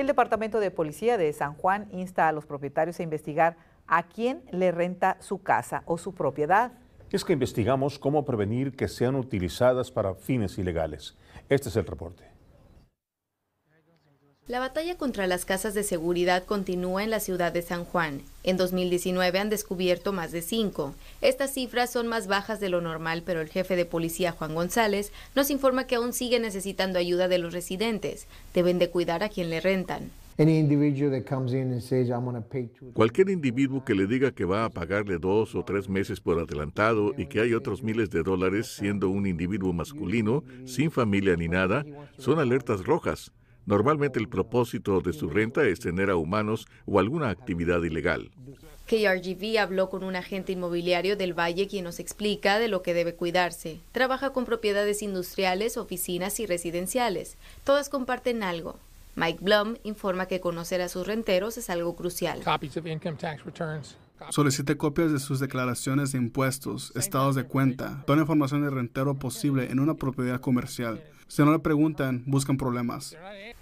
el Departamento de Policía de San Juan insta a los propietarios a investigar a quién le renta su casa o su propiedad. Es que investigamos cómo prevenir que sean utilizadas para fines ilegales. Este es el reporte. La batalla contra las casas de seguridad continúa en la ciudad de San Juan. En 2019 han descubierto más de cinco. Estas cifras son más bajas de lo normal, pero el jefe de policía Juan González nos informa que aún sigue necesitando ayuda de los residentes. Deben de cuidar a quien le rentan. Cualquier individuo que le diga que va a pagarle dos o tres meses por adelantado y que hay otros miles de dólares siendo un individuo masculino, sin familia ni nada, son alertas rojas. Normalmente el propósito de su renta es tener a humanos o alguna actividad ilegal. KRGV habló con un agente inmobiliario del Valle quien nos explica de lo que debe cuidarse. Trabaja con propiedades industriales, oficinas y residenciales. Todas comparten algo. Mike Blum informa que conocer a sus renteros es algo crucial. Solicite copias de sus declaraciones de impuestos, estados de cuenta, toda información de rentero posible en una propiedad comercial. Si no le preguntan, buscan problemas.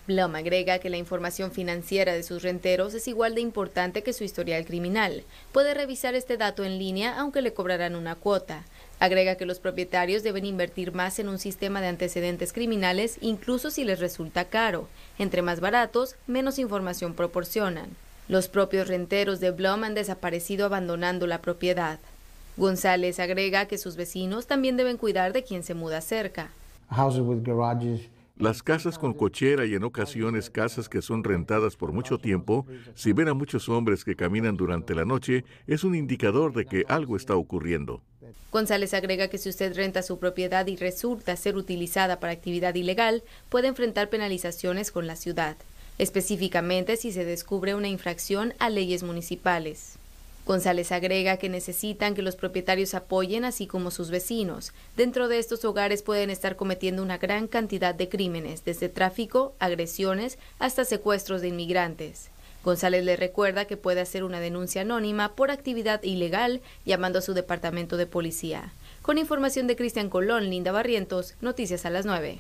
Blum agrega que la información financiera de sus renteros es igual de importante que su historial criminal. Puede revisar este dato en línea aunque le cobrarán una cuota. Agrega que los propietarios deben invertir más en un sistema de antecedentes criminales incluso si les resulta caro. Entre más baratos, menos información proporcionan. Los propios renteros de Blom han desaparecido abandonando la propiedad. González agrega que sus vecinos también deben cuidar de quien se muda cerca. Las casas con cochera y en ocasiones casas que son rentadas por mucho tiempo, si ven a muchos hombres que caminan durante la noche, es un indicador de que algo está ocurriendo. González agrega que si usted renta su propiedad y resulta ser utilizada para actividad ilegal, puede enfrentar penalizaciones con la ciudad específicamente si se descubre una infracción a leyes municipales. González agrega que necesitan que los propietarios apoyen así como sus vecinos. Dentro de estos hogares pueden estar cometiendo una gran cantidad de crímenes, desde tráfico, agresiones, hasta secuestros de inmigrantes. González le recuerda que puede hacer una denuncia anónima por actividad ilegal llamando a su departamento de policía. Con información de Cristian Colón, Linda Barrientos, Noticias a las 9.